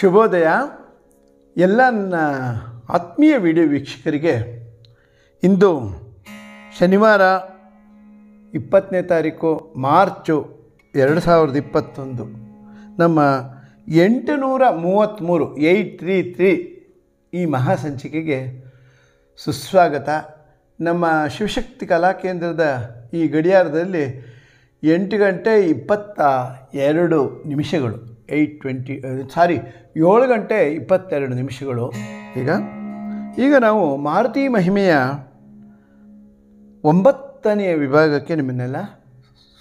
ಶುಭೋದಯ ಎಲ್ಲ ನನ್ನ ಆತ್ಮೀಯ ವಿಡಿಯೋ ವೀಕ್ಷಕರಿಗೆ ಇಂದು ಶನಿವಾರ ಇಪ್ಪತ್ತನೇ ತಾರೀಕು ಮಾರ್ಚು ಎರಡು ಸಾವಿರದ ಇಪ್ಪತ್ತೊಂದು ನಮ್ಮ ಎಂಟುನೂರ ಮೂವತ್ತ್ಮೂರು ಏಯ್ಟ್ ತ್ರೀ ತ್ರೀ ಈ ಮಹಾಸಂಚಿಕೆಗೆ ಸುಸ್ವಾಗತ ನಮ್ಮ ಶಿವಶಕ್ತಿ ಕಲಾಕೇಂದ್ರದ ಈ ಗಡಿಯಾರದಲ್ಲಿ ಎಂಟು ಗಂಟೆ ಇಪ್ಪತ್ತ ಎರಡು ನಿಮಿಷಗಳು ಏಯ್ಟ್ ಟ್ವೆಂಟಿ ಸಾರಿ ಏಳು ಗಂಟೆ ಇಪ್ಪತ್ತೆರಡು ನಿಮಿಷಗಳು ಈಗ ಈಗ ನಾವು ಮಾರುತಿ ಮಹಿಮೆಯ ಒಂಬತ್ತನೆಯ ವಿಭಾಗಕ್ಕೆ ನಿಮ್ಮನ್ನೆಲ್ಲ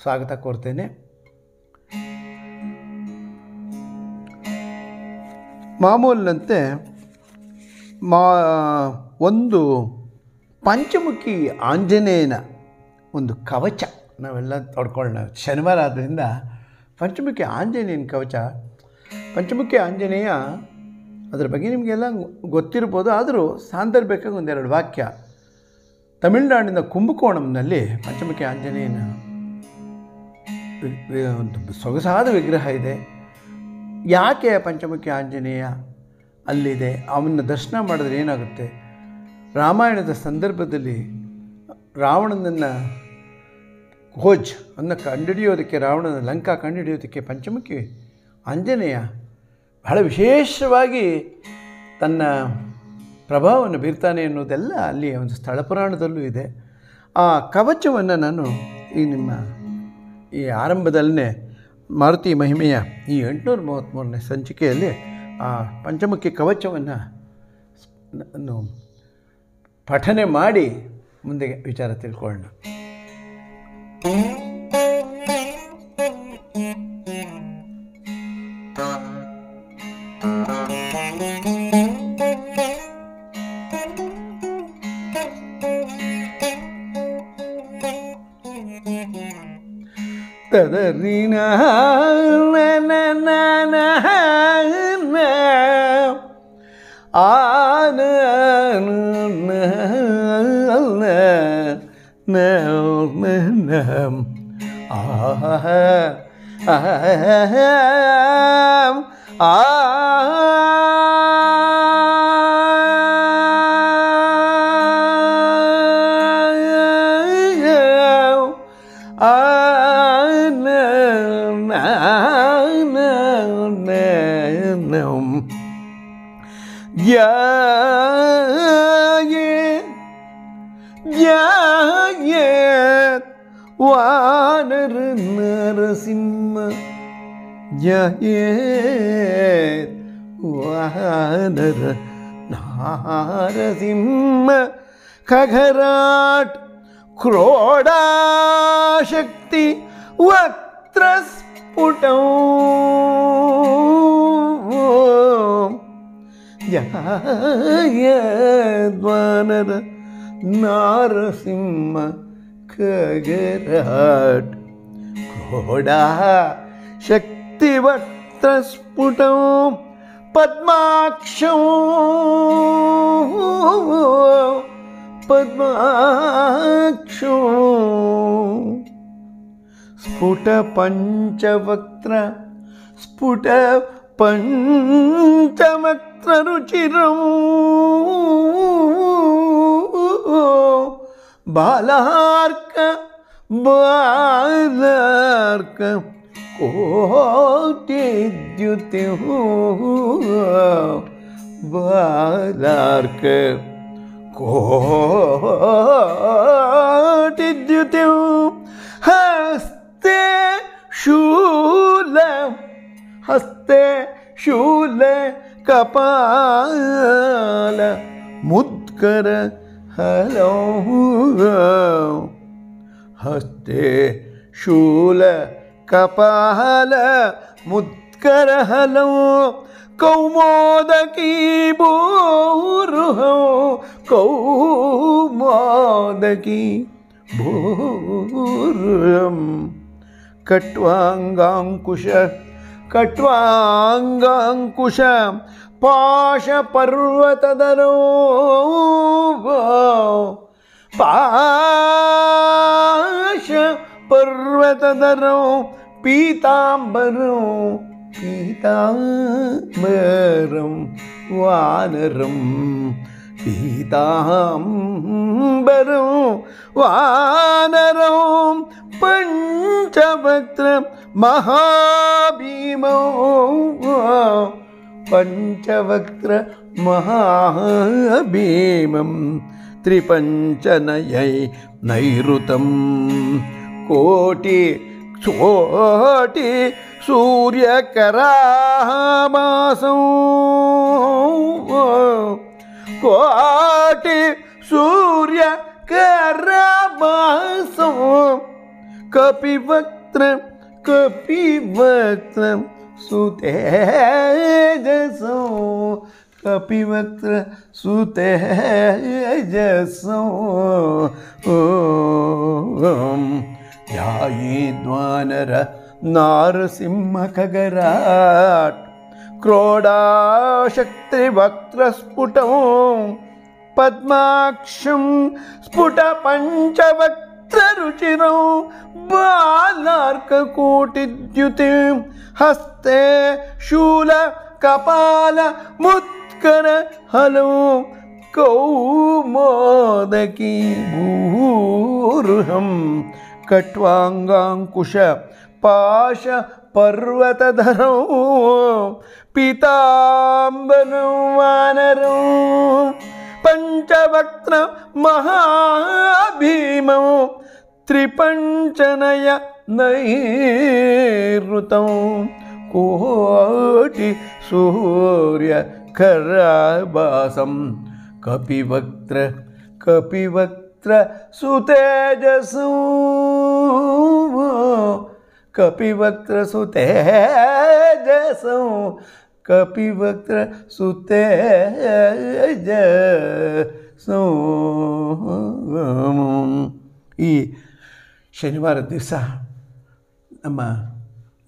ಸ್ವಾಗತ ಕೋರ್ತೇನೆ ಮಾಮೂಲಿನಂತೆ ಮಾ ಒಂದು ಪಂಚಮುಖಿ ಆಂಜನೇಯನ ಒಂದು ಕವಚ ನಾವೆಲ್ಲ ತೊಡ್ಕೊಳ್ಳೋಣ ಶನಿವಾರ ಆದ್ದರಿಂದ ಪಂಚಮುಖಿ ಆಂಜನೇಯನ ಕವಚ ಪಂಚಮುಖಿ ಆಂಜನೇಯ ಅದರ ಬಗ್ಗೆ ನಿಮಗೆಲ್ಲ ಗೊತ್ತಿರ್ಬೋದು ಆದರೂ ಸಾಂದರ್ಭಿಕವಾಗಿ ಒಂದೆರಡು ವಾಕ್ಯ ತಮಿಳುನಾಡಿನ ಕುಂಭಕೋಣಂನಲ್ಲಿ ಪಂಚಮುಖಿ ಆಂಜನೇಯನ ಒಂದು ಸೊಗಸಾದ ವಿಗ್ರಹ ಇದೆ ಯಾಕೆ ಪಂಚಮುಖಿ ಆಂಜನೇಯ ಅಲ್ಲಿದೆ ಅವನ್ನ ದರ್ಶನ ಮಾಡಿದ್ರೆ ಏನಾಗುತ್ತೆ ರಾಮಾಯಣದ ಸಂದರ್ಭದಲ್ಲಿ ರಾವಣನನ್ನು ಹೋಜ್ ಅನ್ನ ಕಂಡುಹಿಡಿಯೋದಕ್ಕೆ ರಾವಣನ ಲಂಕಾ ಕಂಡುಹಿಡಿಯೋದಕ್ಕೆ ಪಂಚಮುಖಿ ಆಂಜನೇಯ ಬಹಳ ವಿಶೇಷವಾಗಿ ತನ್ನ ಪ್ರಭಾವವನ್ನು ಬೀರ್ತಾನೆ ಅನ್ನೋದೆಲ್ಲ ಅಲ್ಲಿ ಒಂದು ಸ್ಥಳ ಪುರಾಣದಲ್ಲೂ ಇದೆ ಆ ಕವಚವನ್ನು ನಾನು ಈ ನಿಮ್ಮ ಈ ಆರಂಭದಲ್ಲೇ ಮಾರುತಿ ಮಹಿಮೆಯ ಈ ಎಂಟುನೂರ ಮೂವತ್ತ್ಮೂರನೇ ಸಂಚಿಕೆಯಲ್ಲಿ ಆ ಪಂಚಮುಖಿ ಕವಚವನ್ನು ಪಠನೆ ಮಾಡಿ ಮುಂದೆ ವಿಚಾರ ತಿಳ್ಕೊಳ್ಳೋಣ തദറിന ആന മനം ആഹ ആ Yeah, yeah, yeah. नर नरसिंह वानर वासिंह खराट् क्रोडा शक्ति वत्रस्फुट यद्वानर नरसिंह गरहट् घोडाः शक्तिवक्त्र पद्माक्षौ पद्माक्ष स्फुटपञ्चवक्त्र पञ्चवक्त्र बालार्क बालक കോട്ടിദ്യുതി ബാലാർക്ക് കോട്ടിദ്യുതി ഹസ്തേ ശൂല ഹസ്തേ ശൂല കപാല മുദ്കര ഹലോ हस्ते शूल कपाल मुत्करहलौ कौमोदकी भूरुहौ कौमोदकी भूरुहं कट्वाङ्गाङ्कुश कट्वाङ्गाङ्कुश पाशपर्वतधरो पाश पर्वतधरो पीताम्बरो पीताम्बरं वानरं पीताम्बरो वानरौ पञ्चपत्र महाभीम पञ्चवक्त्र महाभीमम् त्रिपञ्चनयै नैऋतं कोटि क्षोटि मासौ कोटि सूर्यकरासु कपिवक्त्र कपिवक्त्र सुतेजसौ कपिवत्र सुते जसो ध्यायी द्वानर नारसिंह खगराट क्रोडाशक्तिवक्त्रस्फुटं पद्माक्षं स्फुटपञ्चवक्त्ररुचिरौ बालाकोटिद्युति हस्ते शूलकपालमुत् कर हलो कौ मोद की भूर हम कट्वाङ्गाङ्कुश पाश पर्वतधरौ पीताम्बनौ वानरौ पञ्चवक्त्र महाभीमौ त्रिपञ्चनय नैरुतौ कोटि सूर्य ಕರ್ರಾಸಂ ಕಪಿವಕ್ತೃ ಕಪಿವಕ್ತ ಸುತೆಜಸ ಕಪಿವಕ್ತ ಸುತೆಜಸು ಕಪಿವಕ್ತ ಸುತೆಜ ಈ ಶನಿವಾರ ದಿವಸ ನಮ್ಮ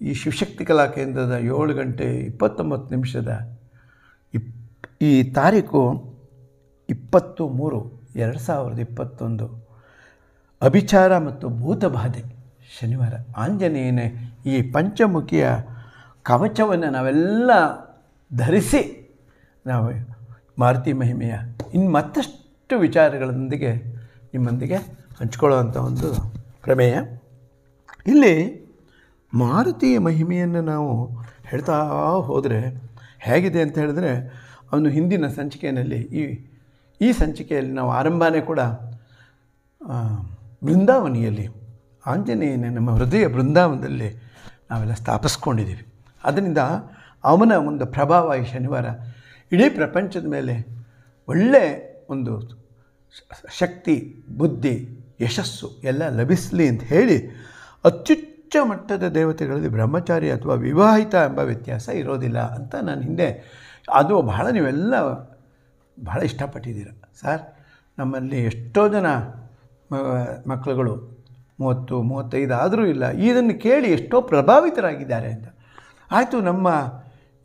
ಈ ಶಿವಶಕ್ತಿ ಕಲಾ ಕೇಂದ್ರದ ಏಳು ಗಂಟೆ ಇಪ್ಪತ್ತೊಂಬತ್ತು ನಿಮಿಷದ ಈ ತಾರೀಕು ಇಪ್ಪತ್ತು ಮೂರು ಎರಡು ಸಾವಿರದ ಇಪ್ಪತ್ತೊಂದು ಅಭಿಚಾರ ಮತ್ತು ಭೂತಬಾಧೆ ಶನಿವಾರ ಆಂಜನೇಯನೇ ಈ ಪಂಚಮುಖಿಯ ಕವಚವನ್ನು ನಾವೆಲ್ಲ ಧರಿಸಿ ನಾವು ಮಾರುತಿ ಮಹಿಮೆಯ ಇನ್ನು ಮತ್ತಷ್ಟು ವಿಚಾರಗಳೊಂದಿಗೆ ನಿಮ್ಮೊಂದಿಗೆ ಹಂಚ್ಕೊಳ್ಳುವಂಥ ಒಂದು ಪ್ರಮೇಯ ಇಲ್ಲಿ ಮಾರುತಿಯ ಮಹಿಮೆಯನ್ನು ನಾವು ಹೇಳ್ತಾ ಹೋದರೆ ಹೇಗಿದೆ ಅಂತ ಹೇಳಿದ್ರೆ ಅವನು ಹಿಂದಿನ ಸಂಚಿಕೆಯಲ್ಲಿ ಈ ಈ ಸಂಚಿಕೆಯಲ್ಲಿ ನಾವು ಆರಂಭನೇ ಕೂಡ ಬೃಂದಾವನಿಯಲ್ಲಿ ಆಂಜನೇಯನ ನಮ್ಮ ಹೃದಯ ಬೃಂದಾವನದಲ್ಲಿ ನಾವೆಲ್ಲ ಸ್ಥಾಪಿಸ್ಕೊಂಡಿದ್ದೀವಿ ಅದರಿಂದ ಅವನ ಒಂದು ಪ್ರಭಾವ ಈ ಶನಿವಾರ ಇಡೀ ಪ್ರಪಂಚದ ಮೇಲೆ ಒಳ್ಳೆಯ ಒಂದು ಶಕ್ತಿ ಬುದ್ಧಿ ಯಶಸ್ಸು ಎಲ್ಲ ಲಭಿಸಲಿ ಅಂತ ಹೇಳಿ ಅತ್ಯುಚ್ಚ ಮಟ್ಟದ ದೇವತೆಗಳಲ್ಲಿ ಬ್ರಹ್ಮಚಾರಿ ಅಥವಾ ವಿವಾಹಿತ ಎಂಬ ವ್ಯತ್ಯಾಸ ಇರೋದಿಲ್ಲ ಅಂತ ನಾನು ಹಿಂದೆ ಅದು ಬಹಳ ನೀವೆಲ್ಲ ಬಹಳ ಇಷ್ಟಪಟ್ಟಿದ್ದೀರ ಸರ್ ನಮ್ಮಲ್ಲಿ ಎಷ್ಟೋ ಜನ ಮಕ್ಕಳುಗಳು ಮೂವತ್ತು ಮೂವತ್ತೈದು ಆದರೂ ಇಲ್ಲ ಇದನ್ನು ಕೇಳಿ ಎಷ್ಟೋ ಪ್ರಭಾವಿತರಾಗಿದ್ದಾರೆ ಅಂತ ಆಯಿತು ನಮ್ಮ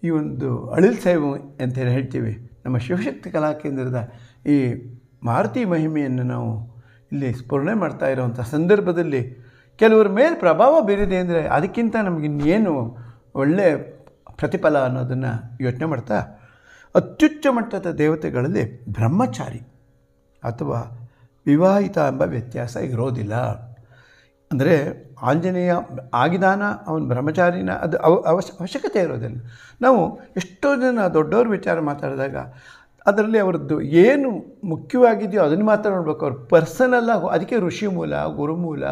ಈ ಒಂದು ಅಳಿಲ್ ಸಾಹೇಬು ಅಂತೇಳಿ ಹೇಳ್ತೀವಿ ನಮ್ಮ ಶಿವಶಕ್ತಿ ಕಲಾ ಕೇಂದ್ರದ ಈ ಮಾರುತಿ ಮಹಿಮೆಯನ್ನು ನಾವು ಇಲ್ಲಿ ಸ್ಮರಣೆ ಮಾಡ್ತಾ ಇರೋವಂಥ ಸಂದರ್ಭದಲ್ಲಿ ಕೆಲವರ ಮೇಲೆ ಪ್ರಭಾವ ಬೀರಿದೆ ಅಂದರೆ ಅದಕ್ಕಿಂತ ನಮಗಿನ್ನೇನು ಒಳ್ಳೆಯ ಪ್ರತಿಫಲ ಅನ್ನೋದನ್ನು ಯೋಚನೆ ಮಾಡ್ತಾ ಅತ್ಯುಚ್ಚ ಮಟ್ಟದ ದೇವತೆಗಳಲ್ಲಿ ಬ್ರಹ್ಮಚಾರಿ ಅಥವಾ ವಿವಾಹಿತ ಎಂಬ ವ್ಯತ್ಯಾಸ ಇರೋದಿಲ್ಲ ಅಂದರೆ ಆಂಜನೇಯ ಆಗಿದಾನ ಅವನು ಬ್ರಹ್ಮಚಾರಿನ ಅದು ಅವಶ್ಯ ಅವಶ್ಯಕತೆ ಇರೋದಿಲ್ಲ ನಾವು ಎಷ್ಟೋ ಜನ ದೊಡ್ಡವ್ರ ವಿಚಾರ ಮಾತಾಡಿದಾಗ ಅದರಲ್ಲಿ ಅವರದ್ದು ಏನು ಮುಖ್ಯವಾಗಿದೆಯೋ ಅದನ್ನು ಮಾತ್ರ ನೋಡಬೇಕು ಅವ್ರು ಪರ್ಸನಲ್ಲ ಅದಕ್ಕೆ ಋಷಿ ಮೂಲ ಗುರುಮೂಲ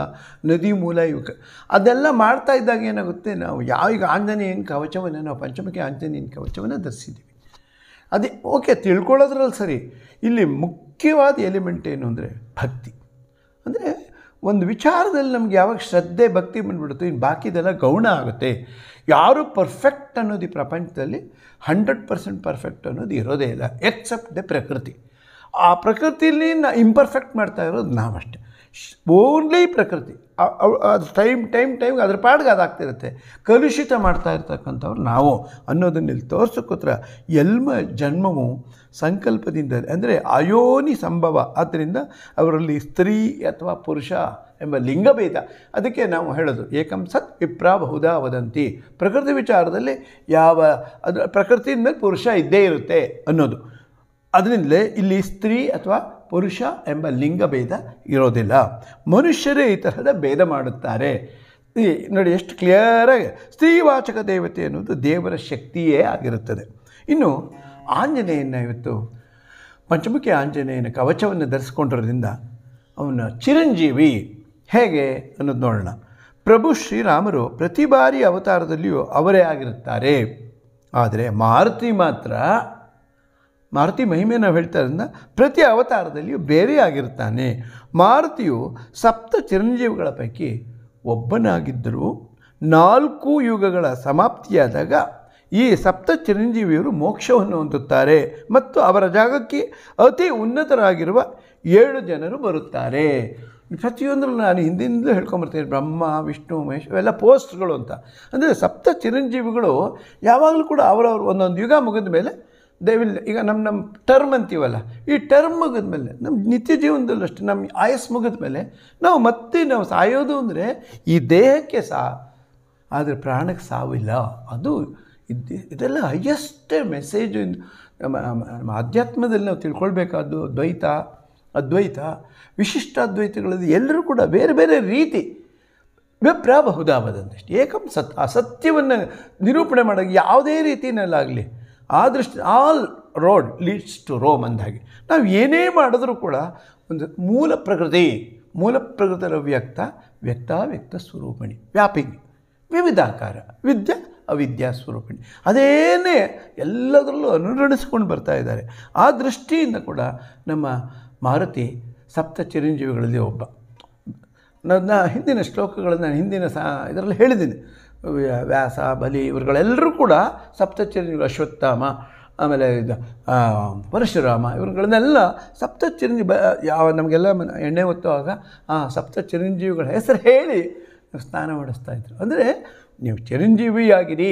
ನದಿ ಮೂಲ ಇವಕ್ಕೆ ಅದೆಲ್ಲ ಮಾಡ್ತಾ ಇದ್ದಾಗ ಏನಾಗುತ್ತೆ ನಾವು ಯಾವ ಈಗ ಆಂಜನೇಯನ ಕವಚವನ್ನು ನಾವು ಪಂಚಮುಖಿ ಆಂಜನೇಯನ ಕವಚವನ್ನು ಧರಿಸಿದ್ದೀವಿ ಅದೇ ಓಕೆ ತಿಳ್ಕೊಳ್ಳೋದ್ರಲ್ಲಿ ಸರಿ ಇಲ್ಲಿ ಮುಖ್ಯವಾದ ಎಲಿಮೆಂಟ್ ಏನು ಅಂದರೆ ಭಕ್ತಿ ಅಂದರೆ ಒಂದು ವಿಚಾರದಲ್ಲಿ ನಮ್ಗೆ ಯಾವಾಗ ಶ್ರದ್ಧೆ ಭಕ್ತಿ ಬಂದುಬಿಡುತ್ತೆ ಇನ್ನು ಬಾಕಿದೆಲ್ಲ ಗೌಣ ಆಗುತ್ತೆ ಯಾರು ಪರ್ಫೆಕ್ಟ್ ಅನ್ನೋದು ಈ ಪ್ರಪಂಚದಲ್ಲಿ ಹಂಡ್ರೆಡ್ ಪರ್ಸೆಂಟ್ ಪರ್ಫೆಕ್ಟ್ ಅನ್ನೋದು ಇರೋದೇ ಇಲ್ಲ ಎಕ್ಸೆಪ್ಟ್ ದ ಪ್ರಕೃತಿ ಆ ಪ್ರಕೃತಿಯಲ್ಲಿ ನಾ ಇಂಪರ್ಫೆಕ್ಟ್ ಮಾಡ್ತಾ ಇರೋದು ನಾವಷ್ಟೇ ಓನ್ಲಿ ಪ್ರಕೃತಿ ಅದು ಟೈಮ್ ಟೈಮ್ ಟೈಮ್ಗೆ ಅದ್ರ ಪಾಡ್ಗೆ ಅದಾಗ್ತಿರುತ್ತೆ ಕಲುಷಿತ ಮಾಡ್ತಾ ಇರ್ತಕ್ಕಂಥವ್ರು ನಾವು ಅನ್ನೋದನ್ನ ಇಲ್ಲಿ ತೋರಿಸೋಕೋತ್ರ ಎಲ್ಮ ಜನ್ಮವು ಸಂಕಲ್ಪದಿಂದ ಅಂದರೆ ಅಯೋನಿ ಸಂಭವ ಆದ್ದರಿಂದ ಅವರಲ್ಲಿ ಸ್ತ್ರೀ ಅಥವಾ ಪುರುಷ ಎಂಬ ಲಿಂಗಭೇದ ಅದಕ್ಕೆ ನಾವು ಹೇಳೋದು ಏಕಂ ಸತ್ ವಿಪ್ರಾ ಬಹುದಾ ವದಂತಿ ಪ್ರಕೃತಿ ವಿಚಾರದಲ್ಲಿ ಯಾವ ಅದರ ಪ್ರಕೃತಿಯಿಂದ ಪುರುಷ ಇದ್ದೇ ಇರುತ್ತೆ ಅನ್ನೋದು ಅದರಿಂದಲೇ ಇಲ್ಲಿ ಸ್ತ್ರೀ ಅಥವಾ ಪುರುಷ ಎಂಬ ಲಿಂಗಭೇದ ಇರೋದಿಲ್ಲ ಮನುಷ್ಯರೇ ಈ ತರಹದ ಭೇದ ಮಾಡುತ್ತಾರೆ ನೋಡಿ ಎಷ್ಟು ಕ್ಲಿಯರಾಗಿ ಸ್ತ್ರೀವಾಚಕ ದೇವತೆ ಅನ್ನೋದು ದೇವರ ಶಕ್ತಿಯೇ ಆಗಿರುತ್ತದೆ ಇನ್ನು ಆಂಜನೇಯನ ಇವತ್ತು ಪಂಚಮುಖಿ ಆಂಜನೇಯನ ಕವಚವನ್ನು ಧರಿಸ್ಕೊಂಡಿರೋದ್ರಿಂದ ಅವನ ಚಿರಂಜೀವಿ ಹೇಗೆ ಅನ್ನೋದು ನೋಡೋಣ ಪ್ರಭು ಶ್ರೀರಾಮರು ಪ್ರತಿ ಬಾರಿ ಅವತಾರದಲ್ಲಿಯೂ ಅವರೇ ಆಗಿರುತ್ತಾರೆ ಆದರೆ ಮಾರುತಿ ಮಾತ್ರ ಮಾರುತಿ ಮಹಿಮೆ ನಾವು ಹೇಳ್ತಾ ಇರೋದ್ರಿಂದ ಪ್ರತಿ ಅವತಾರದಲ್ಲಿಯೂ ಬೇರೆ ಆಗಿರ್ತಾನೆ ಮಾರುತಿಯು ಸಪ್ತ ಚಿರಂಜೀವಿಗಳ ಪೈಕಿ ಒಬ್ಬನಾಗಿದ್ದರೂ ನಾಲ್ಕು ಯುಗಗಳ ಸಮಾಪ್ತಿಯಾದಾಗ ಈ ಸಪ್ತ ಚಿರಂಜೀವಿಯವರು ಮೋಕ್ಷವನ್ನು ಹೊಂದುತ್ತಾರೆ ಮತ್ತು ಅವರ ಜಾಗಕ್ಕೆ ಅತಿ ಉನ್ನತರಾಗಿರುವ ಏಳು ಜನರು ಬರುತ್ತಾರೆ ಪ್ರತಿಯೊಂದರಲ್ಲೂ ನಾನು ಹಿಂದಿನಿಂದಲೂ ಹೇಳ್ಕೊಂಬರ್ತೀನಿ ಬ್ರಹ್ಮ ವಿಷ್ಣು ಮಹೇಶ್ ಇವೆಲ್ಲ ಪೋಸ್ಟ್ಗಳು ಅಂತ ಅಂದರೆ ಸಪ್ತ ಚಿರಂಜೀವಿಗಳು ಯಾವಾಗಲೂ ಕೂಡ ಅವರವ್ರ ಒಂದೊಂದು ಯುಗ ಮುಗಿದ ಮೇಲೆ ದೇ ವಿಲ್ ಈಗ ನಮ್ಮ ನಮ್ಮ ಟರ್ಮ್ ಅಂತೀವಲ್ಲ ಈ ಟರ್ಮ್ ಮುಗಿದ ಮೇಲೆ ನಮ್ಮ ನಿತ್ಯ ಜೀವನದಲ್ಲೂ ನಮ್ಮ ಆಯಸ್ಸು ಮುಗಿದ ಮೇಲೆ ನಾವು ಮತ್ತೆ ನಾವು ಸಾಯೋದು ಅಂದರೆ ಈ ದೇಹಕ್ಕೆ ಸಾ ಆದರೆ ಪ್ರಾಣಕ್ಕೆ ಸಾವಿಲ್ಲ ಅದು ಇದೆಲ್ಲ ಹೈಯೆಸ್ಟ್ ಮೆಸೇಜು ನಮ್ಮ ಅಧ್ಯಾತ್ಮದಲ್ಲಿ ಆಧ್ಯಾತ್ಮದಲ್ಲಿ ನಾವು ತಿಳ್ಕೊಳ್ಬೇಕಾದ್ದು ದ್ವೈತ ಅದ್ವೈತ ವಿಶಿಷ್ಟ ಅದ್ವೈತಗಳಲ್ಲಿ ಎಲ್ಲರೂ ಕೂಡ ಬೇರೆ ಬೇರೆ ರೀತಿ ವಿಪ್ರಾಬಹುದಾವದಂತಷ್ಟು ಏಕಂ ಸತ್ ಆ ಸತ್ಯವನ್ನು ನಿರೂಪಣೆ ಮಾಡೋಕ್ಕೆ ಯಾವುದೇ ರೀತಿಯಲ್ಲಾಗಲಿ ಆ ದೃಷ್ಟಿ all road leads to Rome ಅಂದಾಗೆ ನಾವು ಏನೇ ಮಾಡಿದ್ರೂ ಕೂಡ ಒಂದು ಮೂಲ ಪ್ರಕೃತಿ ಮೂಲ ಪ್ರಕೃತರ ವ್ಯಕ್ತ ವ್ಯಕ್ತ ಸ್ವರೂಪಣಿ ವ್ಯಾಪಿಂಗ್ ವಿವಿಧಾಕಾರ ವಿದ್ಯೆ ಅವಿದ್ಯಾ ಸ್ವರೂಪಿಣಿ ಅದೇನೇ ಎಲ್ಲದರಲ್ಲೂ ಅನುರಣಿಸ್ಕೊಂಡು ಬರ್ತಾ ಇದ್ದಾರೆ ಆ ದೃಷ್ಟಿಯಿಂದ ಕೂಡ ನಮ್ಮ ಮಾರುತಿ ಸಪ್ತ ಚಿರಂಜೀವಿಗಳಲ್ಲಿ ಒಬ್ಬ ನನ್ನ ಹಿಂದಿನ ಶ್ಲೋಕಗಳನ್ನು ಹಿಂದಿನ ಸಾ ಇದರಲ್ಲಿ ಹೇಳಿದ್ದೀನಿ ವ್ಯಾಸ ಬಲಿ ಇವರುಗಳೆಲ್ಲರೂ ಕೂಡ ಸಪ್ತಚಿರಂಜೀವಿ ಅಶ್ವತ್ಥಾಮ ಆಮೇಲೆ ಇದು ಪರಶುರಾಮ ಇವರುಗಳನ್ನೆಲ್ಲ ಸಪ್ತ ಚಿರಂಜೀವಿ ಬ ಯಾವ ನಮಗೆಲ್ಲ ಎಣ್ಣೆ ಹೊತ್ತುವಾಗ ಆ ಸಪ್ತ ಚಿರಂಜೀವಿಗಳ ಹೆಸರು ಹೇಳಿ ಸ್ನಾನ ಮಾಡಿಸ್ತಾ ಇದ್ರು ಅಂದರೆ ನೀವು ಚಿರಂಜೀವಿಯಾಗಿರಿ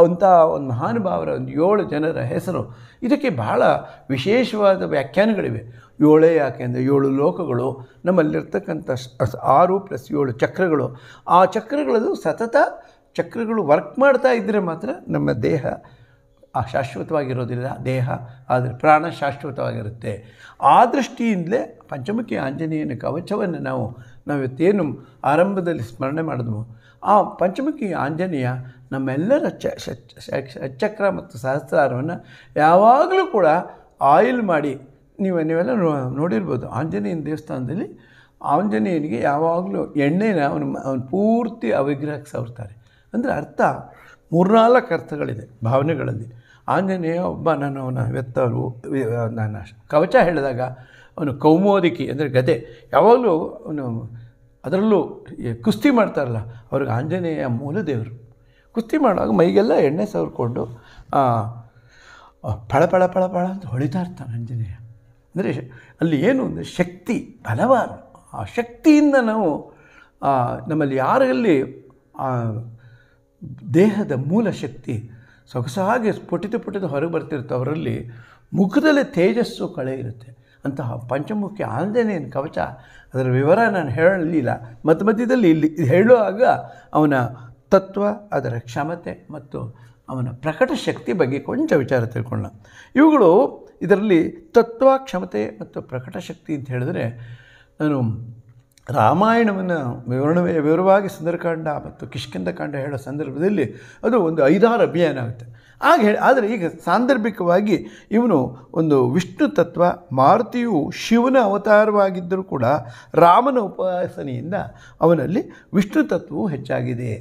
ಅಂತ ಒಂದು ಮಹಾನುಭಾವರ ಒಂದು ಏಳು ಜನರ ಹೆಸರು ಇದಕ್ಕೆ ಬಹಳ ವಿಶೇಷವಾದ ವ್ಯಾಖ್ಯಾನಗಳಿವೆ ಏಳೇ ಯಾಕೆ ಅಂದರೆ ಏಳು ಲೋಕಗಳು ನಮ್ಮಲ್ಲಿರ್ತಕ್ಕಂಥ ಆರು ಪ್ಲಸ್ ಏಳು ಚಕ್ರಗಳು ಆ ಚಕ್ರಗಳಲ್ಲೂ ಸತತ ಚಕ್ರಗಳು ವರ್ಕ್ ಮಾಡ್ತಾ ಇದ್ದರೆ ಮಾತ್ರ ನಮ್ಮ ದೇಹ ಆ ಶಾಶ್ವತವಾಗಿರೋದಿಲ್ಲ ದೇಹ ಆದರೆ ಪ್ರಾಣ ಶಾಶ್ವತವಾಗಿರುತ್ತೆ ಆ ದೃಷ್ಟಿಯಿಂದಲೇ ಪಂಚಮುಖಿ ಆಂಜನೇಯನ ಕವಚವನ್ನು ನಾವು ನಾವಿವತ್ತೇನು ಆರಂಭದಲ್ಲಿ ಸ್ಮರಣೆ ಮಾಡಿದ್ವು ಆ ಪಂಚಮುಖಿ ಆಂಜನೇಯ ನಮ್ಮೆಲ್ಲರ ಚಕ್ರ ಮತ್ತು ಸಹಸ್ರಾರವನ್ನು ಯಾವಾಗಲೂ ಕೂಡ ಆಯಿಲ್ ಮಾಡಿ ನೀವು ನೀವೆಲ್ಲ ನೋಡಿರ್ಬೋದು ಆಂಜನೇಯನ ದೇವಸ್ಥಾನದಲ್ಲಿ ಆಂಜನೇಯನಿಗೆ ಯಾವಾಗಲೂ ಎಣ್ಣೆನ ಅವನು ಅವನು ಪೂರ್ತಿ ಅವಿಗ್ರಹಕ್ಕೆ ಸವರ್ತಾರೆ ಅಂದರೆ ಅರ್ಥ ಮೂರ್ನಾಲ್ಕು ಅರ್ಥಗಳಿದೆ ಭಾವನೆಗಳಲ್ಲಿ ಆಂಜನೇಯ ಒಬ್ಬ ನಾನು ಅವನ ವ್ಯಕ್ತರು ನಾನು ಕವಚ ಹೇಳಿದಾಗ ಅವನು ಕೌಮೋದಿಕಿ ಅಂದರೆ ಗದೆ ಯಾವಾಗಲೂ ಅವನು ಅದರಲ್ಲೂ ಕುಸ್ತಿ ಮಾಡ್ತಾರಲ್ಲ ಅವ್ರಿಗೆ ಆಂಜನೇಯ ಮೂಲ ದೇವರು ಕುಸ್ತಿ ಮಾಡುವಾಗ ಮೈಗೆಲ್ಲ ಎಣ್ಣೆ ಸವರ್ಕೊಂಡು ಪಳ ಪಳ ಪಳ ಪಳ ಅಂತ ಹೊಳಿತಾ ಇರ್ತಾನೆ ಆಂಜನೇಯ ಅಂದರೆ ಅಲ್ಲಿ ಏನು ಅಂದರೆ ಶಕ್ತಿ ಬಲವಾದ ಆ ಶಕ್ತಿಯಿಂದ ನಾವು ನಮ್ಮಲ್ಲಿ ಯಾರಲ್ಲಿ ದೇಹದ ಮೂಲ ಶಕ್ತಿ ಸೊಗಸಾಗಿ ಸ್ಫುಟಿತ ಪುಟಿತ ಹೊರಗೆ ಬರ್ತಿರ್ತವರಲ್ಲಿ ಮುಖದಲ್ಲಿ ತೇಜಸ್ಸು ಕಳೆ ಇರುತ್ತೆ ಅಂತಹ ಪಂಚಮುಖಿ ಆಂಜನೇಯನ ಕವಚ ಅದರ ವಿವರ ನಾನು ಹೇಳಲಿಲ್ಲ ಮತ್ತು ಮಧ್ಯದಲ್ಲಿ ಇಲ್ಲಿ ಹೇಳುವಾಗ ಅವನ ತತ್ವ ಅದರ ಕ್ಷಮತೆ ಮತ್ತು ಅವನ ಪ್ರಕಟ ಶಕ್ತಿ ಬಗ್ಗೆ ಕೊಂಚ ವಿಚಾರ ತಿಳ್ಕೊಳ್ಳೋಣ ಇವುಗಳು ಇದರಲ್ಲಿ ತತ್ವ ಕ್ಷಮತೆ ಮತ್ತು ಪ್ರಕಟ ಶಕ್ತಿ ಅಂತ ಹೇಳಿದ್ರೆ ನಾನು ರಾಮಾಯಣವನ್ನು ವಿವರಣೆ ವಿವರವಾಗಿ ಸುಂದರಕಾಂಡ ಮತ್ತು ಕಿಷ್ಕಂದಕಾಂಡ ಹೇಳೋ ಸಂದರ್ಭದಲ್ಲಿ ಅದು ಒಂದು ಐದಾರು ಅಭಿಯಾನ ಆಗುತ್ತೆ ಆಗ ಹೇಳಿ ಆದರೆ ಈಗ ಸಾಂದರ್ಭಿಕವಾಗಿ ಇವನು ಒಂದು ವಿಷ್ಣು ತತ್ವ ಮಾರುತಿಯು ಶಿವನ ಅವತಾರವಾಗಿದ್ದರೂ ಕೂಡ ರಾಮನ ಉಪಾಸನೆಯಿಂದ ಅವನಲ್ಲಿ ವಿಷ್ಣು ತತ್ವವು ಹೆಚ್ಚಾಗಿದೆ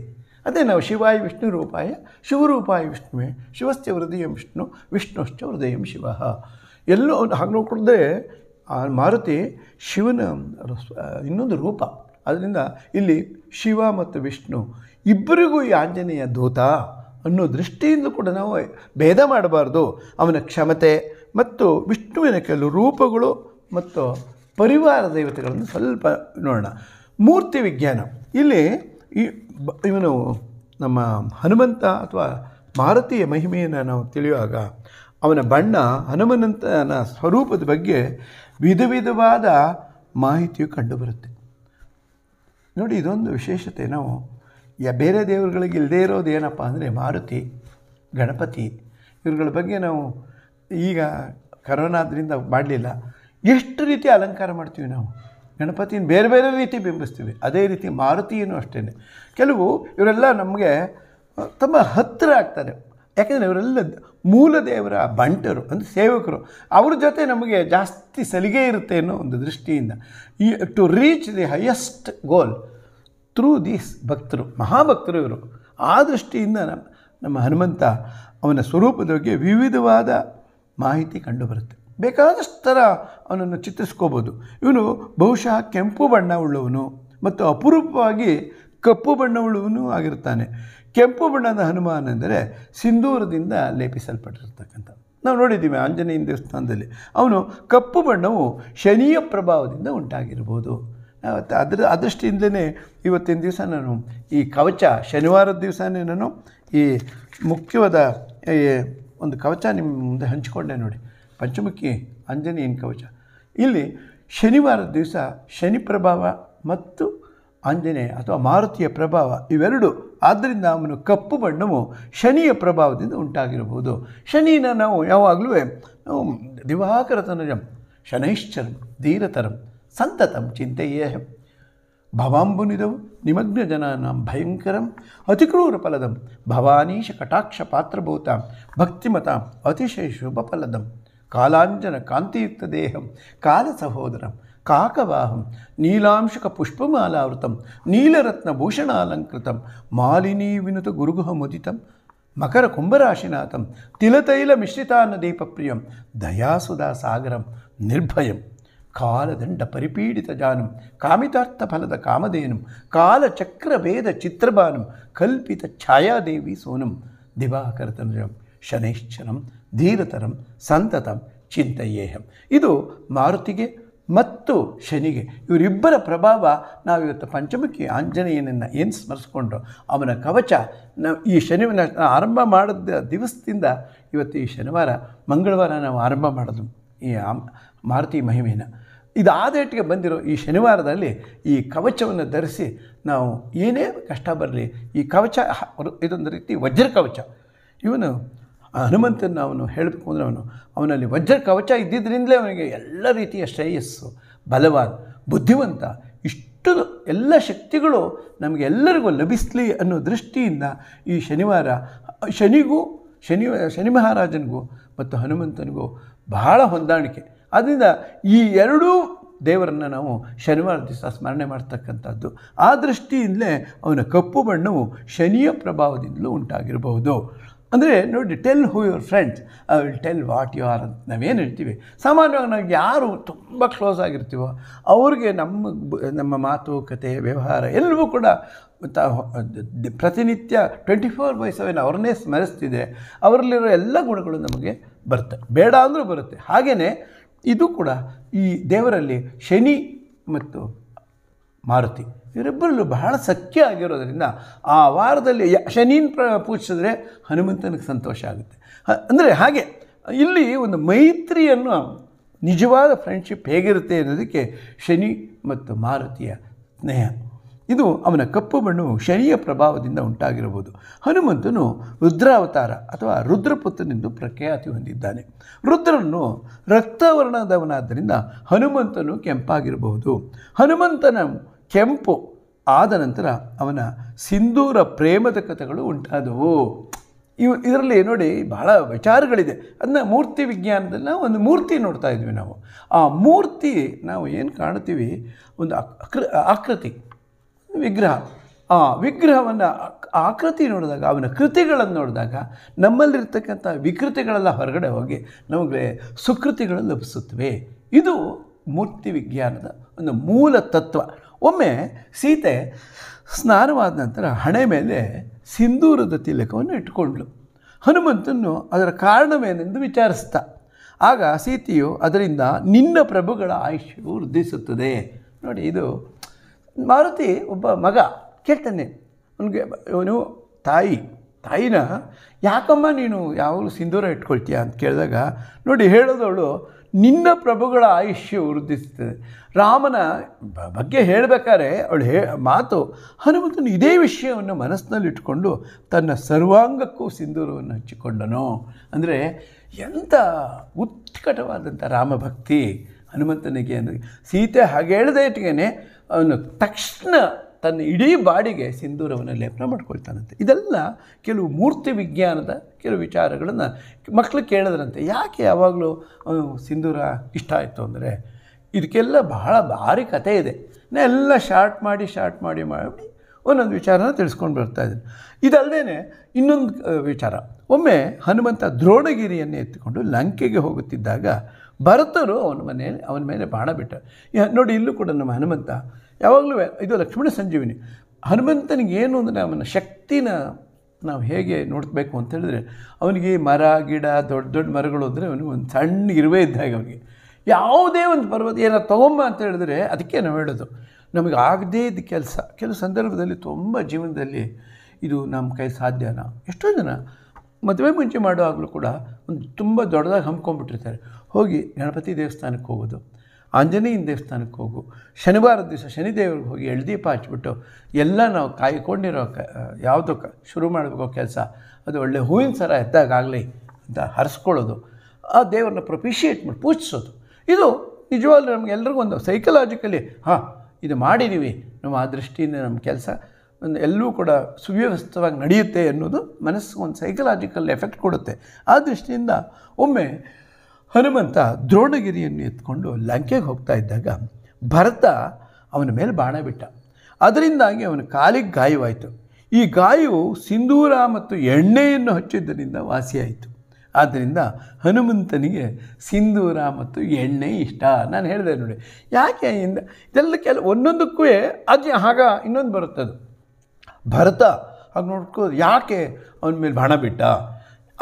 ಅದೇ ನಾವು ಶಿವಾಯ ವಿಷ್ಣು ರೂಪಾಯ ಶಿವರೂಪಾಯ ವಿಷ್ಣುವೆ ಶಿವಸ್ತ್ಯ ಹೃದಯ ವಿಷ್ಣು ವಿಷ್ಣುಶ್ಚ ಹೃದಯ ಶಿವ ಎಲ್ಲೋ ಹಾಗೆ ನೋಡಿಕೊಂಡ್ರೆ ಆ ಮಾರುತಿ ಶಿವನ ಇನ್ನೊಂದು ರೂಪ ಅದರಿಂದ ಇಲ್ಲಿ ಶಿವ ಮತ್ತು ವಿಷ್ಣು ಇಬ್ಬರಿಗೂ ಈ ಆಂಜನೇಯ ದೂತ ಅನ್ನೋ ದೃಷ್ಟಿಯಿಂದ ಕೂಡ ನಾವು ಭೇದ ಮಾಡಬಾರ್ದು ಅವನ ಕ್ಷಮತೆ ಮತ್ತು ವಿಷ್ಣುವಿನ ಕೆಲವು ರೂಪಗಳು ಮತ್ತು ಪರಿವಾರ ದೇವತೆಗಳನ್ನು ಸ್ವಲ್ಪ ನೋಡೋಣ ಮೂರ್ತಿ ವಿಜ್ಞಾನ ಇಲ್ಲಿ ಈ ಇವನು ನಮ್ಮ ಹನುಮಂತ ಅಥವಾ ಮಾರುತಿಯ ಮಹಿಮೆಯನ್ನು ನಾವು ತಿಳಿಯುವಾಗ ಅವನ ಬಣ್ಣ ಹನುಮನಂತನ ಸ್ವರೂಪದ ಬಗ್ಗೆ ವಿಧ ವಿಧವಾದ ಮಾಹಿತಿಯು ಕಂಡುಬರುತ್ತೆ ನೋಡಿ ಇದೊಂದು ವಿಶೇಷತೆ ನಾವು ಯ ಬೇರೆ ದೇವರುಗಳಿಗೆ ಇಲ್ಲದೇ ಇರೋದು ಏನಪ್ಪ ಅಂದರೆ ಮಾರುತಿ ಗಣಪತಿ ಇವರುಗಳ ಬಗ್ಗೆ ನಾವು ಈಗ ಕರೋನಾದ್ರಿಂದ ಮಾಡಲಿಲ್ಲ ಎಷ್ಟು ರೀತಿ ಅಲಂಕಾರ ಮಾಡ್ತೀವಿ ನಾವು ಗಣಪತಿನ ಬೇರೆ ಬೇರೆ ರೀತಿ ಬಿಂಬಿಸ್ತೀವಿ ಅದೇ ರೀತಿ ಮಾರುತಿಯನ್ನು ಅಷ್ಟೇ ಕೆಲವು ಇವರೆಲ್ಲ ನಮಗೆ ತಮ್ಮ ಹತ್ತಿರ ಆಗ್ತಾರೆ ಯಾಕೆಂದರೆ ಇವರೆಲ್ಲ ಮೂಲ ದೇವರ ಬಂಟರು ಅಂದರೆ ಸೇವಕರು ಅವ್ರ ಜೊತೆ ನಮಗೆ ಜಾಸ್ತಿ ಸಲಿಗೆ ಇರುತ್ತೆ ಅನ್ನೋ ಒಂದು ದೃಷ್ಟಿಯಿಂದ ಈ to reach the highest goal through these ಭಕ್ತರು ಮಹಾಭಕ್ತರು ಇವರು ಆ ದೃಷ್ಟಿಯಿಂದ ನಮ್ಮ ನಮ್ಮ ಹನುಮಂತ ಅವನ ಸ್ವರೂಪದ ಬಗ್ಗೆ ವಿವಿಧವಾದ ಮಾಹಿತಿ ಕಂಡುಬರುತ್ತೆ ಬೇಕಾದಷ್ಟು ಥರ ಅವನನ್ನು ಚಿತ್ರಿಸ್ಕೋಬೋದು ಇವನು ಬಹುಶಃ ಕೆಂಪು ಬಣ್ಣ ಉಳ್ಳವನು ಮತ್ತು ಅಪರೂಪವಾಗಿ ಕಪ್ಪು ಬಣ್ಣ ಉಳ್ಳವನು ಆಗಿರ್ತಾನೆ ಕೆಂಪು ಬಣ್ಣದ ಹನುಮಾನ್ ಅಂದರೆ ಸಿಂಧೂರದಿಂದ ಲೇಪಿಸಲ್ಪಟ್ಟಿರ್ತಕ್ಕಂಥ ನಾವು ನೋಡಿದ್ದೀವಿ ಆಂಜನೇಯನ ದೇವಸ್ಥಾನದಲ್ಲಿ ಅವನು ಕಪ್ಪು ಬಣ್ಣವು ಶನಿಯ ಪ್ರಭಾವದಿಂದ ಉಂಟಾಗಿರ್ಬೋದು ಅದರ ಅದೃಷ್ಟಿಯಿಂದಲೇ ಇವತ್ತಿನ ದಿವಸ ನಾನು ಈ ಕವಚ ಶನಿವಾರದ ದಿವಸನೇ ನಾನು ಈ ಮುಖ್ಯವಾದ ಒಂದು ಕವಚ ನಿಮ್ಮ ಮುಂದೆ ಹಂಚಿಕೊಂಡೆ ನೋಡಿ ಪಂಚಮುಖಿ ಆಂಜನೇಯನ ಕವಚ ಇಲ್ಲಿ ಶನಿವಾರದ ದಿವಸ ಶನಿ ಪ್ರಭಾವ ಮತ್ತು ಆಂಜನೇಯ ಅಥವಾ ಮಾರುತಿಯ ಪ್ರಭಾವ ಇವೆರಡು ಆದ್ದರಿಂದ ಅವನು ಕಪ್ಪು ಬಣ್ಣವು ಶನಿಯ ಪ್ರಭಾವದಿಂದ ಉಂಟಾಗಿರಬಹುದು ಶನಿನ ನಾವು ಯಾವಾಗಲೂ ನಾವು ಶನೈಶ್ಚರಂ ಧೀರತರಂ ಸಂತತಂ ಚಿಂತೆಯೇ ಭವಾಂಬುನಿದವು ನಿಮಗ್ನ ಜನಾಂ ಭಯಂಕರಂ ಅತಿಕ್ರೂರ ಫಲದಂ ಭವಾನೀಶ ಕಟಾಕ್ಷ ಪಾತ್ರಭೂತಂ ಭಕ್ತಿಮತಾಂ ಅತಿಶಯ ಶುಭ ಫಲದಂ ಕಾಲಾಂಜನ ಕಾಂತಿಯುಕ್ತ ದೇಹಂ ಕಾಲ ಸಹೋದರಂ ಕಾಕವಾಹಂ ನೀಂಶುಕುಷ್ಪಮಲಾವೃತ ನೀಲರತ್ನಭೂಷಣಾಲಂಕೃತ ಮಾಲಿನಿ ಗುರುಗುಹ ಮುಕರಕುಂಭರಾಶಿನಾಥ ಟಿಲತೈಲಮಿಶ್ರಿ ದೀಪ ಪ್ರಿಯ ದಯಾಧಾಗರ ನಿರ್ಭಯಂ ಕಾಳದಂಡ ಪರಿಪೀಡಿತಾನು ಕಾತಾರ್ಥದ ಕಾಮಧೇನು ಕಾಳಚಕ್ರಭೇದ ಚಿತ್ರ ಕಲ್ಪಿತ ಛಾ ಸೋನು ದಿವಾಕರ್ತನ ಶನೈಶ್ಚರಂ ಧೀರತರ ಸಂತತ ಚಿಂತೆಯೇಹಂ ಇದು ಮಾರುತಿಗೆ ಮತ್ತು ಶನಿಗೆ ಇವರಿಬ್ಬರ ಪ್ರಭಾವ ನಾವು ಇವತ್ತು ಪಂಚಮುಖಿ ಆಂಜನೇಯನನ್ನು ಏನು ಸ್ಮರಿಸ್ಕೊಂಡು ಅವನ ಕವಚ ನಾವು ಈ ಶನಿವನ ಆರಂಭ ಮಾಡಿದ ದಿವಸದಿಂದ ಇವತ್ತು ಈ ಶನಿವಾರ ಮಂಗಳವಾರ ನಾವು ಆರಂಭ ಮಾಡಿದ್ವು ಈ ಮಾರುತಿ ಮಹಿಮೆಯನ್ನು ಇದಾದೇಟಿಗೆ ಬಂದಿರೋ ಈ ಶನಿವಾರದಲ್ಲಿ ಈ ಕವಚವನ್ನು ಧರಿಸಿ ನಾವು ಏನೇ ಕಷ್ಟ ಬರಲಿ ಈ ಕವಚ ಇದೊಂದು ರೀತಿ ವಜ್ರ ಕವಚ ಇವನು ಆ ಹನುಮಂತನ ಅವನು ಹೇಳಬೇಕು ಅಂದರೆ ಅವನು ಅವನಲ್ಲಿ ವಜ್ರ ಕವಚ ಇದ್ದಿದ್ದರಿಂದಲೇ ಅವನಿಗೆ ಎಲ್ಲ ರೀತಿಯ ಶ್ರೇಯಸ್ಸು ಬಲವಾದ ಬುದ್ಧಿವಂತ ಇಷ್ಟು ಎಲ್ಲ ಶಕ್ತಿಗಳು ನಮಗೆ ಎಲ್ಲರಿಗೂ ಲಭಿಸಲಿ ಅನ್ನೋ ದೃಷ್ಟಿಯಿಂದ ಈ ಶನಿವಾರ ಶನಿಗೂ ಶನಿ ಶನಿ ಮಹಾರಾಜನಿಗೂ ಮತ್ತು ಹನುಮಂತನಿಗೂ ಬಹಳ ಹೊಂದಾಣಿಕೆ ಆದ್ದರಿಂದ ಈ ಎರಡೂ ದೇವರನ್ನು ನಾವು ಶನಿವಾರ ದಿವಸ ಸ್ಮರಣೆ ಮಾಡ್ತಕ್ಕಂಥದ್ದು ಆ ದೃಷ್ಟಿಯಿಂದಲೇ ಅವನ ಕಪ್ಪು ಬಣ್ಣವು ಶನಿಯ ಪ್ರಭಾವದಿಂದಲೂ ಉಂಟಾಗಿರಬಹುದು ಅಂದರೆ ನೋಡಿ tell who your friends I will tell what you are ಅಂತ ನಾವೇನು ಹೇಳ್ತೀವಿ ಸಾಮಾನ್ಯವಾಗಿ ನಾವು ಯಾರು ತುಂಬ ಕ್ಲೋಸ್ ಆಗಿರ್ತೀವೋ ಅವ್ರಿಗೆ ನಮ್ಮ ನಮ್ಮ ಮಾತು ಕತೆ ವ್ಯವಹಾರ ಎಲ್ಲವೂ ಕೂಡ ಪ್ರತಿನಿತ್ಯ ಟ್ವೆಂಟಿ ಫೋರ್ ಬೈ ಸೆವೆನ್ ಅವ್ರನ್ನೇ ಸ್ಮರಿಸ್ತಿದೆ ಅವರಲ್ಲಿರೋ ಎಲ್ಲ ಗುಣಗಳು ನಮಗೆ ಬರುತ್ತೆ ಬೇಡ ಅಂದರೂ ಬರುತ್ತೆ ಹಾಗೆಯೇ ಇದು ಕೂಡ ಈ ದೇವರಲ್ಲಿ ಶನಿ ಮತ್ತು ಮಾರುತಿ ಇವರಿಬ್ಬರಲ್ಲೂ ಬಹಳ ಸಖ್ಯ ಆಗಿರೋದರಿಂದ ಆ ವಾರದಲ್ಲಿ ಶನೀನ್ ಪ್ರ ಪೂಜಿಸಿದ್ರೆ ಹನುಮಂತನಿಗೆ ಸಂತೋಷ ಆಗುತ್ತೆ ಅಂದರೆ ಹಾಗೆ ಇಲ್ಲಿ ಒಂದು ಮೈತ್ರಿಯನ್ನು ನಿಜವಾದ ಫ್ರೆಂಡ್ಶಿಪ್ ಹೇಗಿರುತ್ತೆ ಅನ್ನೋದಕ್ಕೆ ಶನಿ ಮತ್ತು ಮಾರುತಿಯ ಸ್ನೇಹ ಇದು ಅವನ ಕಪ್ಪು ಮಣ್ಣು ಶನಿಯ ಪ್ರಭಾವದಿಂದ ಉಂಟಾಗಿರಬಹುದು ಹನುಮಂತನು ರುದ್ರಾವತಾರ ಅಥವಾ ರುದ್ರಪುತ್ರನೆಂದು ಪ್ರಖ್ಯಾತಿ ಹೊಂದಿದ್ದಾನೆ ರುದ್ರನು ರಕ್ತವರ್ಣದವನಾದ್ದರಿಂದ ಹನುಮಂತನು ಕೆಂಪಾಗಿರಬಹುದು ಹನುಮಂತನ ಕೆಂಪು ಆದ ನಂತರ ಅವನ ಸಿಂಧೂರ ಪ್ರೇಮದ ಕಥೆಗಳು ಉಂಟಾದವು ಇವು ಇದರಲ್ಲಿ ನೋಡಿ ಬಹಳ ವಿಚಾರಗಳಿದೆ ಅದನ್ನ ಮೂರ್ತಿ ವಿಜ್ಞಾನದಲ್ಲಿ ಒಂದು ಮೂರ್ತಿ ನೋಡ್ತಾ ಇದ್ವಿ ನಾವು ಆ ಮೂರ್ತಿ ನಾವು ಏನು ಕಾಣ್ತೀವಿ ಒಂದು ಅಕೃ ಆಕೃತಿ ವಿಗ್ರಹ ಆ ವಿಗ್ರಹವನ್ನು ಆಕೃತಿ ನೋಡಿದಾಗ ಅವನ ಕೃತಿಗಳನ್ನು ನೋಡಿದಾಗ ನಮ್ಮಲ್ಲಿರ್ತಕ್ಕಂಥ ವಿಕೃತಿಗಳೆಲ್ಲ ಹೊರಗಡೆ ಹೋಗಿ ನಮಗೆ ಸುಕೃತಿಗಳು ಲಭಿಸುತ್ತವೆ ಇದು ಮೂರ್ತಿ ವಿಜ್ಞಾನದ ಒಂದು ಮೂಲ ತತ್ವ ಒಮ್ಮೆ ಸೀತೆ ಸ್ನಾನವಾದ ನಂತರ ಹಣೆ ಮೇಲೆ ಸಿಂಧೂರದ ತಿಲಕವನ್ನು ಇಟ್ಕೊಂಡ್ಳು ಹನುಮಂತನು ಅದರ ಕಾರಣವೇನೆಂದು ವಿಚಾರಿಸ್ತ ಆಗ ಸೀತೆಯು ಅದರಿಂದ ನಿನ್ನ ಪ್ರಭುಗಳ ಆಯುಷ್ಯವು ವೃದ್ಧಿಸುತ್ತದೆ ನೋಡಿ ಇದು ಮಾರುತಿ ಒಬ್ಬ ಮಗ ಕೇಳ್ತಾನೆ ಅವನಿಗೆ ಇವನು ತಾಯಿ ತಾಯಿನ ಯಾಕಮ್ಮ ನೀನು ಯಾವಾಗಲೂ ಸಿಂಧೂರ ಇಟ್ಕೊಳ್ತೀಯ ಅಂತ ಕೇಳಿದಾಗ ನೋಡಿ ಹೇಳೋದವಳು ನಿನ್ನ ಪ್ರಭುಗಳ ಆಯುಷ್ಯ ವೃದ್ಧಿಸ್ತದೆ ರಾಮನ ಬಗ್ಗೆ ಹೇಳಬೇಕಾದ್ರೆ ಅವಳು ಹೇ ಮಾತು ಹನುಮಂತನ ಇದೇ ವಿಷಯವನ್ನು ಇಟ್ಕೊಂಡು ತನ್ನ ಸರ್ವಾಂಗಕ್ಕೂ ಸಿಂಧೂರವನ್ನು ಹಚ್ಚಿಕೊಂಡನು ಅಂದರೆ ಎಂಥ ಉತ್ಕಟವಾದಂಥ ರಾಮಭಕ್ತಿ ಹನುಮಂತನಿಗೆ ಅಂದರೆ ಸೀತೆ ಹಾಗೆ ಹೇಳದೇ ಇಟ್ಟಿಗೆ ಅವನು ತಕ್ಷಣ ತನ್ನ ಇಡೀ ಬಾಡಿಗೆ ಸಿಂಧೂರವನ್ನು ಲೇಪನ ಮಾಡ್ಕೊಳ್ತಾನಂತೆ ಇದೆಲ್ಲ ಕೆಲವು ಮೂರ್ತಿ ವಿಜ್ಞಾನದ ಕೆಲವು ವಿಚಾರಗಳನ್ನು ಮಕ್ಕಳು ಕೇಳಿದ್ರಂತೆ ಯಾಕೆ ಯಾವಾಗಲೂ ಸಿಂಧೂರ ಇಷ್ಟ ಆಯಿತು ಅಂದರೆ ಇದಕ್ಕೆಲ್ಲ ಬಹಳ ಭಾರಿ ಕಥೆ ಇದೆ ಎಲ್ಲ ಶಾರ್ಟ್ ಮಾಡಿ ಶಾರ್ಟ್ ಮಾಡಿ ಮಾಡಿ ಒಂದೊಂದು ವಿಚಾರನ ತಿಳಿಸ್ಕೊಂಡು ಬರ್ತಾ ಇದ್ದೀನಿ ಇದಲ್ಲದೆ ಇನ್ನೊಂದು ವಿಚಾರ ಒಮ್ಮೆ ಹನುಮಂತ ದ್ರೋಣಗಿರಿಯನ್ನು ಎತ್ತಿಕೊಂಡು ಲಂಕೆಗೆ ಹೋಗುತ್ತಿದ್ದಾಗ ಭರತರು ಅವನ ಮನೆಯಲ್ಲಿ ಅವನ ಮೇಲೆ ಬಾಣ ಬಿಟ್ಟ ನೋಡಿ ಇಲ್ಲೂ ಕೂಡ ನಮ್ಮ ಹನುಮಂತ ಯಾವಾಗಲೂ ಇದು ಲಕ್ಷ್ಮಣ ಸಂಜೀವಿನಿ ಹನುಮಂತನಿಗೆ ಏನು ಅಂದರೆ ಅವನ ಶಕ್ತಿನ ನಾವು ಹೇಗೆ ನೋಡಬೇಕು ಅಂತ ಹೇಳಿದ್ರೆ ಅವನಿಗೆ ಮರ ಗಿಡ ದೊಡ್ಡ ದೊಡ್ಡ ಮರಗಳು ಅಂದರೆ ಅವನಿಗೆ ಒಂದು ಸಣ್ಣ ಇರುವೆ ಇದ್ದ ಹಾಗೆ ಅವನಿಗೆ ಯಾವುದೇ ಒಂದು ಪರ್ವತ ಏನೋ ತೊಗೊಂಬ ಅಂತ ಹೇಳಿದ್ರೆ ಅದಕ್ಕೆ ನಾವು ಹೇಳೋದು ನಮಗೆ ಆಗದೇ ಇದ್ದ ಕೆಲಸ ಕೆಲವು ಸಂದರ್ಭದಲ್ಲಿ ತುಂಬ ಜೀವನದಲ್ಲಿ ಇದು ನಮ್ಮ ಕೈ ಸಾಧ್ಯನಾ ಎಷ್ಟೋ ಜನ ಮದುವೆ ಮುಂಚೆ ಮಾಡುವಾಗಲೂ ಕೂಡ ಒಂದು ತುಂಬ ದೊಡ್ಡದಾಗಿ ಹಮ್ಮಿಕೊಂಡ್ಬಿಟ್ಟಿರ್ತಾರೆ ಹೋಗಿ ಗಣಪತಿ ದೇವಸ್ಥಾನಕ್ಕೆ ಹೋಗೋದು ಆಂಜನೇಯನ ದೇವಸ್ಥಾನಕ್ಕೆ ಹೋಗು ಶನಿವಾರದ ದಿವಸ ಶನಿದೇವ್ರಿಗೆ ಹೋಗಿ ಎಳ್ದೀಪ ಹಚ್ಬಿಟ್ಟು ಎಲ್ಲ ನಾವು ಕಾಯ್ಕೊಂಡಿರೋ ಕ ಯಾವುದೋ ಕ ಶುರು ಮಾಡಬೇಕೋ ಕೆಲಸ ಅದು ಒಳ್ಳೆ ಹೂವಿನ ಸರ ಎದ್ದಾಗಲಿ ಅಂತ ಹರಿಸ್ಕೊಳ್ಳೋದು ಆ ದೇವ್ರನ್ನ ಪ್ರೊಪಿಷಿಯೇಟ್ ಮಾಡಿ ಪೂಜಿಸೋದು ಇದು ನಿಜವಾಗ್ಲೂ ನಮಗೆಲ್ಲರಿಗೂ ಒಂದು ಸೈಕಲಾಜಿಕಲಿ ಹಾಂ ಇದು ಮಾಡಿದ್ದೀವಿ ನಮ್ಮ ಆ ದೃಷ್ಟಿಯಿಂದ ನಮ್ಮ ಕೆಲಸ ಒಂದು ಎಲ್ಲೂ ಕೂಡ ಸುವ್ಯವಸ್ಥಿತವಾಗಿ ನಡೆಯುತ್ತೆ ಅನ್ನೋದು ಮನಸ್ಸಿಗೆ ಒಂದು ಸೈಕಲಾಜಿಕಲ್ ಎಫೆಕ್ಟ್ ಕೊಡುತ್ತೆ ಆ ದೃಷ್ಟಿಯಿಂದ ಒಮ್ಮೆ ಹನುಮಂತ ದ್ರೋಣಗಿರಿಯನ್ನು ಎತ್ಕೊಂಡು ಲಂಕೆಗೆ ಹೋಗ್ತಾ ಇದ್ದಾಗ ಭರತ ಅವನ ಮೇಲೆ ಬಾಣ ಬಿಟ್ಟ ಅದರಿಂದಾಗಿ ಅವನ ಕಾಲಿಗೆ ಗಾಯವಾಯಿತು ಈ ಗಾಯವು ಸಿಂಧೂರ ಮತ್ತು ಎಣ್ಣೆಯನ್ನು ಹಚ್ಚಿದ್ದರಿಂದ ವಾಸಿಯಾಯಿತು ಆದ್ದರಿಂದ ಹನುಮಂತನಿಗೆ ಸಿಂಧೂರ ಮತ್ತು ಎಣ್ಣೆ ಇಷ್ಟ ನಾನು ಹೇಳಿದೆ ನೋಡಿ ಯಾಕೆ ಇಂದ ಇದೆಲ್ಲ ಕೆಲ ಒಂದೊಂದಕ್ಕೂ ಅದು ಆಗ ಇನ್ನೊಂದು ಬರುತ್ತದು ಭರತ ಹಾಗೆ ನೋಡ್ಕೋ ಯಾಕೆ ಅವನ ಮೇಲೆ ಬಾಣ ಬಿಟ್ಟ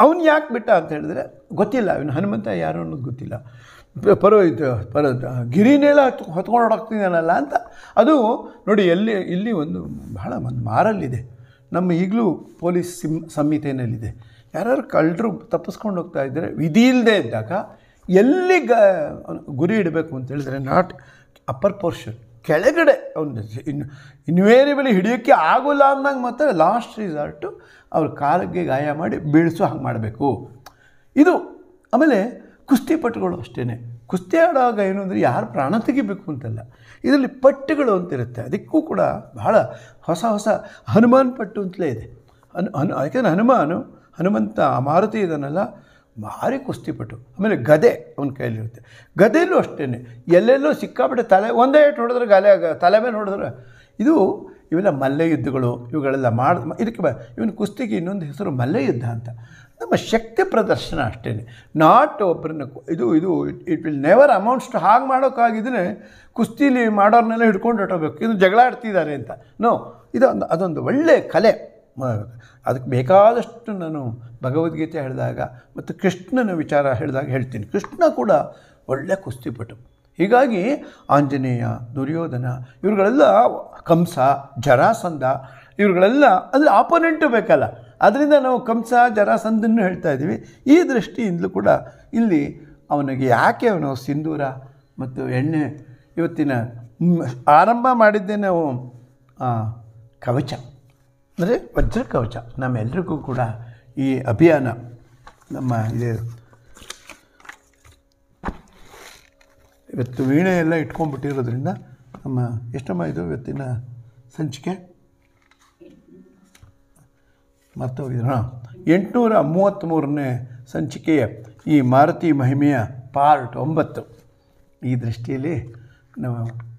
ಅವನು ಯಾಕೆ ಬಿಟ್ಟ ಅಂತ ಹೇಳಿದ್ರೆ ಗೊತ್ತಿಲ್ಲ ಅವನು ಹನುಮಂತ ಯಾರು ಅನ್ನೋದು ಗೊತ್ತಿಲ್ಲ ಪರ ಇದು ಪರ ಗಿರಿನೆಲ್ಲ ಹೊತ್ಕೊಂಡು ಹೊಡೋಗ್ತಿದ್ದಾನಲ್ಲ ಅಂತ ಅದು ನೋಡಿ ಎಲ್ಲಿ ಇಲ್ಲಿ ಒಂದು ಬಹಳ ಒಂದು ಮಾರಲ್ಲಿದೆ ನಮ್ಮ ಈಗಲೂ ಪೊಲೀಸ್ ಸಿಮ್ ಸಂಹಿತೆಯಲ್ಲಿದೆ ಯಾರು ಕಳ್ಳರು ತಪ್ಪಿಸ್ಕೊಂಡು ಹೋಗ್ತಾ ಇದ್ದರೆ ವಿಧಿ ಇಲ್ಲದೆ ಇದ್ದಾಗ ಎಲ್ಲಿ ಗ ಗುರಿ ಇಡಬೇಕು ಅಂತ ಹೇಳಿದ್ರೆ ನಾಟ್ ಅಪ್ಪರ್ ಪೋರ್ಷನ್ ಕೆಳಗಡೆ ಒಂದು ಇನ್ ಇನ್ವೇರಿಯಬಲಿ ಹಿಡಿಯೋಕ್ಕೆ ಆಗೋಲ್ಲ ಅಂದಂಗೆ ಮಾತ್ರ ಲಾಸ್ಟ್ ರಿಸಾರ್ಟು ಅವ್ರ ಕಾಲಿಗೆ ಗಾಯ ಮಾಡಿ ಬೀಳಿಸೋ ಹಾಗೆ ಮಾಡಬೇಕು ಇದು ಆಮೇಲೆ ಕುಸ್ತಿ ಪಟ್ಟುಗಳು ಅಷ್ಟೇ ಕುಸ್ತಿ ಆಡೋವಾಗ ಏನು ಅಂದರೆ ಯಾರು ಪ್ರಾಣ ತೆಗಿಬೇಕು ಅಂತಲ್ಲ ಇದರಲ್ಲಿ ಪಟ್ಟುಗಳು ಅಂತಿರುತ್ತೆ ಅದಕ್ಕೂ ಕೂಡ ಬಹಳ ಹೊಸ ಹೊಸ ಹನುಮಾನ್ ಪಟ್ಟು ಅಂತಲೇ ಇದೆ ಹನು ಹನು ಯಾಕೆಂದರೆ ಹನುಮಾನು ಹನುಮಂತ ಮಾರುತಿ ಇದನ್ನೆಲ್ಲ ಭಾರಿ ಕುಸ್ತಿಪಟು ಆಮೇಲೆ ಗದೆ ಅವನ ಕೈಯಲ್ಲಿರುತ್ತೆ ಗದೆಯಲ್ಲೂ ಅಷ್ಟೇ ಎಲ್ಲೆಲ್ಲೋ ಸಿಕ್ಕಾಪಟ್ಟೆ ತಲೆ ಒಂದೇ ಏಟು ಹೊಡೆದ್ರೆ ಗಲೆ ತಲೆ ಮೇಲೆ ನೋಡಿದ್ರೆ ಇದು ಇವೆಲ್ಲ ಮಲ್ಲೆ ಯುದ್ಧಗಳು ಇವುಗಳೆಲ್ಲ ಮಾಡಿದ ಇದಕ್ಕೆ ಇವನು ಕುಸ್ತಿಗೆ ಇನ್ನೊಂದು ಹೆಸರು ಮಲ್ಲೆ ಯುದ್ಧ ಅಂತ ನಮ್ಮ ಶಕ್ತಿ ಪ್ರದರ್ಶನ ಅಷ್ಟೇ ನಾಟ್ ಒಬ್ಬರನ್ನ ಇದು ಇದು it will never amounts to ಹಾಗೆ ಮಾಡೋಕ್ಕಾಗಿದ್ರೆ ಕುಸ್ತಿಲಿ ಮಾಡೋರ್ನೆಲ್ಲ ಹಿಡ್ಕೊಂಡು ಹೊಟ್ಟೋಬೇಕು ಇದು ಜಗಳ ಆಡ್ತಿದ್ದಾರೆ ಅಂತ ನೋ ಇದೊಂದು ಅದೊಂದು ಒಳ್ಳೆಯ ಕಲೆ ಅದಕ್ಕೆ ಬೇಕಾದಷ್ಟು ನಾನು ಭಗವದ್ಗೀತೆ ಹೇಳಿದಾಗ ಮತ್ತು ಕೃಷ್ಣನ ವಿಚಾರ ಹೇಳಿದಾಗ ಹೇಳ್ತೀನಿ ಕೃಷ್ಣ ಕೂಡ ಒಳ್ಳೆ ಕುಸ್ತಿಪಟು ಹೀಗಾಗಿ ಆಂಜನೇಯ ದುರ್ಯೋಧನ ಇವರುಗಳೆಲ್ಲ ಕಂಸ ಜರಾಸಂಧ ಇವ್ರುಗಳೆಲ್ಲ ಅಂದರೆ ಆಪೋನೆಂಟು ಬೇಕಲ್ಲ ಅದರಿಂದ ನಾವು ಕಂಸ ಜರಾಸಂಧನ್ನು ಹೇಳ್ತಾ ಇದ್ದೀವಿ ಈ ದೃಷ್ಟಿಯಿಂದಲೂ ಕೂಡ ಇಲ್ಲಿ ಅವನಿಗೆ ಯಾಕೆ ಅವನು ಸಿಂಧೂರ ಮತ್ತು ಎಣ್ಣೆ ಇವತ್ತಿನ ಆರಂಭ ಮಾಡಿದ್ದೇ ನಾವು ಕವಚ ಅಂದರೆ ವಜ್ರ ಕವಚ ನಮ್ಮೆಲ್ಲರಿಗೂ ಕೂಡ ಈ ಅಭಿಯಾನ ನಮ್ಮ ಇದೆ ಇವತ್ತು ವೀಣೆ ಎಲ್ಲ ಇಟ್ಕೊಂಡ್ಬಿಟ್ಟಿರೋದ್ರಿಂದ ನಮ್ಮ ಎಷ್ಟಮ್ಮ ಇದು ಇವತ್ತಿನ ಸಂಚಿಕೆ ಹೋಗಿದ್ರು ಹಾಂ ಎಂಟುನೂರ ಮೂವತ್ತ್ಮೂರನೇ ಸಂಚಿಕೆಯ ಈ ಮಾರುತಿ ಮಹಿಮೆಯ ಪಾರ್ಟ್ ಒಂಬತ್ತು ಈ ದೃಷ್ಟಿಯಲ್ಲಿ ನಾವು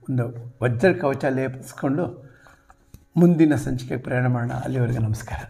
ಒಂದು ವಜ್ರ ಕವಚ ಲೇಪಿಸ್ಕೊಂಡು ಮುಂದಿನ ಸಂಚಿಕೆ ಪ್ರಯಾಣ ಮಾಡೋಣ ಅಲ್ಲಿವರೆಗೆ ನಮಸ್ಕಾರ